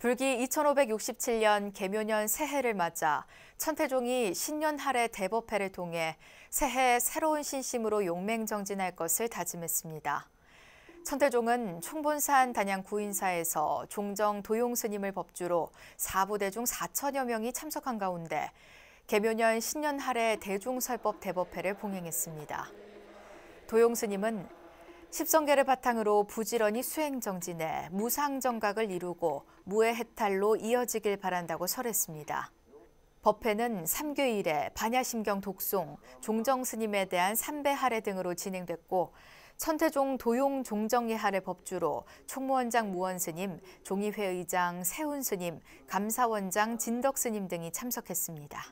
불기 2567년 개묘년 새해를 맞아 천태종이 신년할례 대법회를 통해 새해 새로운 신심으로 용맹정진할 것을 다짐했습니다. 천태종은 총본산 단양 구인사에서 종정 도용스님을 법주로 사부대중 4천여 명이 참석한 가운데 개묘년 신년할례 대중설법 대법회를 봉행했습니다. 도용스님은 십성계를 바탕으로 부지런히 수행정지 내 무상정각을 이루고 무해 해탈로 이어지길 바란다고 설했습니다. 법회는 3교일에 반야심경 독송, 종정스님에 대한 삼배 할례 등으로 진행됐고 천태종 도용 종정예 할례 법주로 총무원장 무원스님, 종의회 의장 세훈스님, 감사원장 진덕스님 등이 참석했습니다.